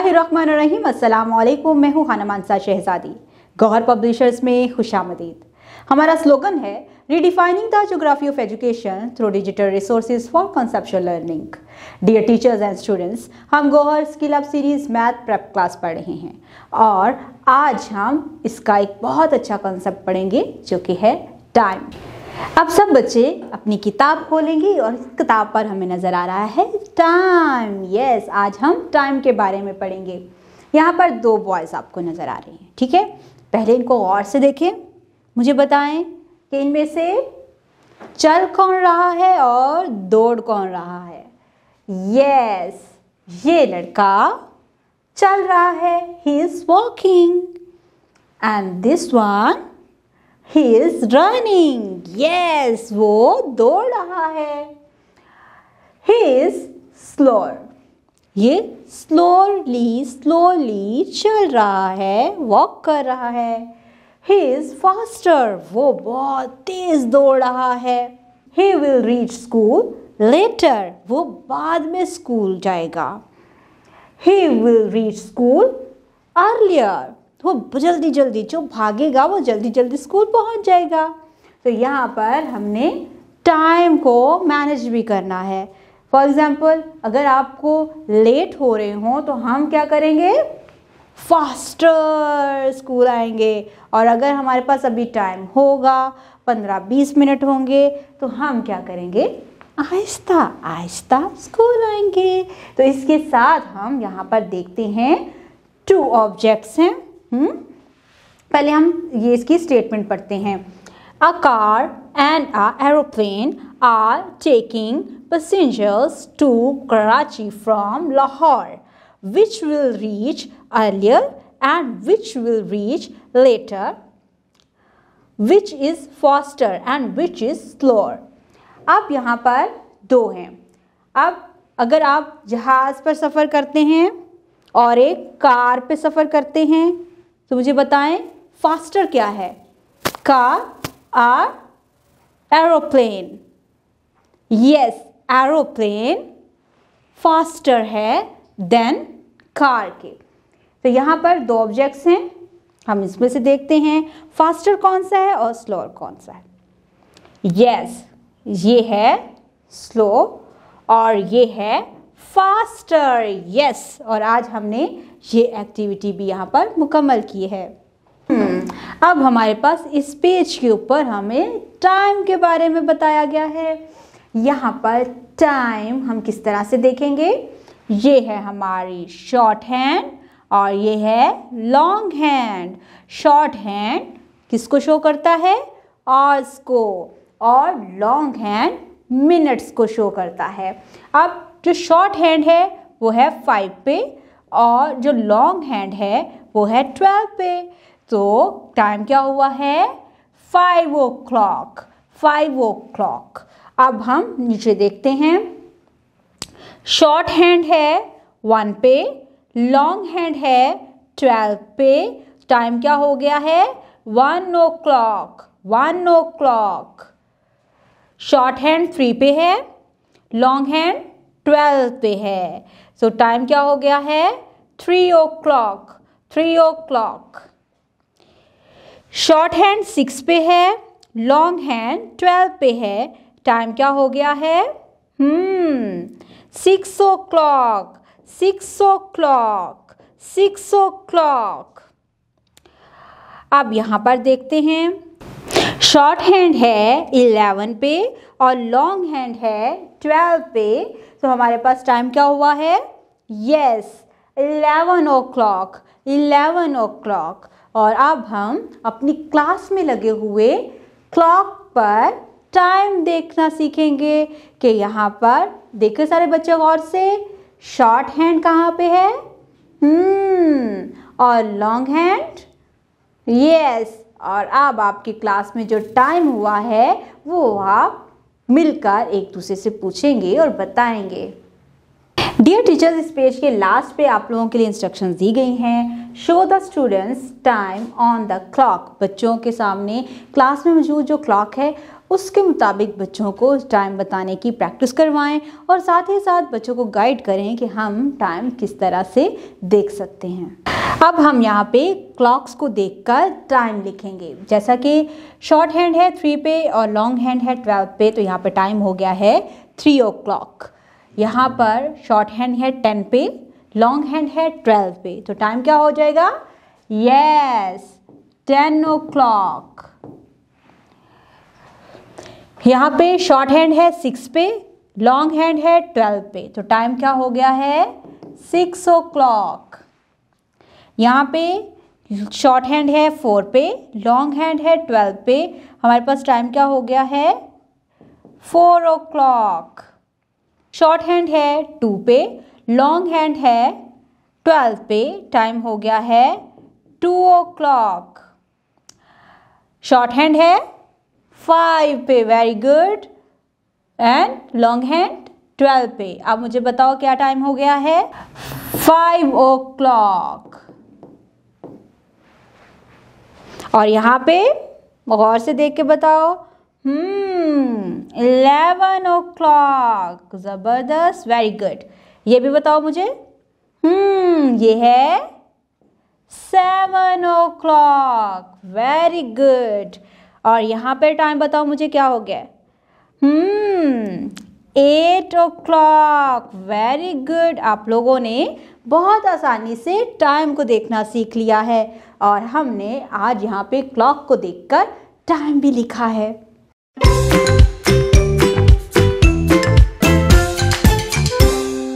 बसमिलकुम मैं हूँ हनमानसा शहजादी गौहर पब्लिशर्स में खुशामदीद हमारा स्लोगन है redefining the geography of education through digital resource for conception learning dear teachers and students हम Gauhar skill up series math prep class पढ़ रहे हैं और आज हम इसका एक बहुत अच्छा कॉन्सेप्ट पढ़ेंगे जो कि है टाइम अब सब बच्चे अपनी किताब खोलेंगे और इस किताब पर हमें नज़र आ रहा है टाइम यस आज हम टाइम के बारे में पढ़ेंगे यहाँ पर दो बॉयज़ आपको नज़र आ रहे हैं ठीक है पहले इनको गौर से देखें मुझे बताएं कि इनमें से चल कौन रहा है और दौड़ कौन रहा है यस ये लड़का चल रहा है he is walking and this one he is running yes वो दौड़ रहा है ही इज स्लोर ये स्लोली स्लोली चल रहा है वॉक कर रहा है ही इज फास्टर वो बहुत तेज दौड़ रहा है he will reach school later वो बाद में स्कूल जाएगा he will reach school earlier तो वो जल्दी जल्दी जो भागेगा वो जल्दी जल्दी स्कूल पहुंच जाएगा तो यहाँ पर हमने टाइम को मैनेज भी करना है फॉर एग्ज़ाम्पल अगर आपको लेट हो रहे हो तो हम क्या करेंगे फास्टर स्कूल आएंगे और अगर हमारे पास अभी टाइम होगा पंद्रह बीस मिनट होंगे तो हम क्या करेंगे आहिस्ता आहिस्ता स्कूल आएंगे तो इसके साथ हम यहाँ पर देखते हैं टू ऑब्जेक्ट्स हैं हम्म पहले हम ये इसकी स्टेटमेंट पढ़ते हैं a car and a aeroplane are taking passengers to Karachi from Lahore which will reach earlier and which will reach later which is faster and which is slower अब यहाँ पर दो हैं अब अगर आप जहाज़ पर सफ़र करते हैं और एक कार पे सफ़र करते हैं तो मुझे बताएं फास्टर क्या है car or aeroplane yes aeroplane faster है देन कार के तो यहाँ पर दो ऑब्जेक्ट्स हैं हम इसमें से देखते हैं फास्टर कौन सा है और स्लोअर कौन सा है यस yes, ये है स्लो और ये है फास्टर यस और आज हमने ये एक्टिविटी भी यहाँ पर मुकम्मल की है हम्म, अब हमारे पास इस पेज के ऊपर हमें टाइम के बारे में बताया गया है यहाँ पर टाइम हम किस तरह से देखेंगे ये है हमारी शॉर्ट हैंड और ये है लॉन्ग हैंड शॉर्ट हैंड किसको शो करता है आज को और लॉन्ग हैंड मिनट्स को शो करता है अब जो शॉर्ट हैंड है वो है फाइव पे और जो लॉन्ग हैंड है वो है ट्वेल्व पे तो टाइम क्या हुआ है five o'clock five o'clock अब हम नीचे देखते हैं शॉर्ट हैंड है वन पे लॉन्ग हैंड है ट्वेल्व पे टाइम क्या हो गया है one o'clock one o'clock short hand three पे है लॉन्ग हैंड ट्वेल्व पे है सो so, टाइम क्या हो गया है three o'clock three o'clock short hand six पे है लॉन्ग हैंड ट्वेल्व पे है टाइम क्या हो गया है six o'clock six o'clock six o'clock अब यहाँ पर देखते हैं शॉर्ट हैंड है इलेवन पे और लॉन्ग हैंड है ट्वेल्व पे तो हमारे पास टाइम क्या हुआ है yes eleven o'clock eleven o'clock और अब हम अपनी क्लास में लगे हुए क्लॉक पर टाइम देखना सीखेंगे कि यहाँ पर देखे सारे बच्चे गौर से शॉर्ट हैंड कहाँ पे है हम्म और लॉन्ग हैंड यस और अब आपकी क्लास में जो टाइम हुआ है वो आप मिलकर एक दूसरे से पूछेंगे और बताएंगे डियर टीचर्स इस पेज के लास्ट पे आप लोगों के लिए इंस्ट्रक्शंस दी गई हैं show the students time on the clock बच्चों के सामने क्लास में मौजूद जो क्लॉक है उसके मुताबिक बच्चों को टाइम बताने की प्रैक्टिस करवाएं और साथ ही साथ बच्चों को गाइड करें कि हम टाइम किस तरह से देख सकते हैं अब हम यहाँ पे क्लॉक्स को देखकर टाइम लिखेंगे जैसा कि शॉर्ट हैंड है थ्री पे और लॉन्ग हैंड है ट्वेल्व पे तो यहाँ पे टाइम हो गया है थ्री ओ क्लॉक यहाँ पर शॉर्ट हैंड है टेन पे लॉन्ग हैंड है ट्वेल्व पे तो टाइम क्या हो जाएगा यस टेन ओ क्लॉक यहाँ पे शॉर्ट हैंड है सिक्स पे लॉन्ग हैंड है ट्वेल्व पे तो टाइम क्या हो गया है सिक्स ओ क्लॉक यहाँ पे शॉर्ट हैंड है फोर पे लॉन्ग हैंड है ट्वेल्व पे हमारे पास टाइम क्या हो गया है four o'clock short hand है टू पे लॉन्ग हैंड है ट्वेल्व पे टाइम हो गया है two o'clock short hand है फाइव पे very good and long hand twelve पे अब मुझे बताओ क्या टाइम हो गया है फाइव ओ क्लॉक और यहाँ पे गौर से देख के बताओ हम्म इलेवन ओ क्लॉक ज़बरदस्त वेरी गुड ये भी बताओ मुझे हम्म ये है seven o'clock very good और यहाँ पर टाइम बताओ मुझे क्या हो गया eight o'clock very good आप लोगों ने बहुत आसानी से टाइम को देखना सीख लिया है और हमने आज यहाँ पे क्लॉक को देखकर टाइम भी लिखा है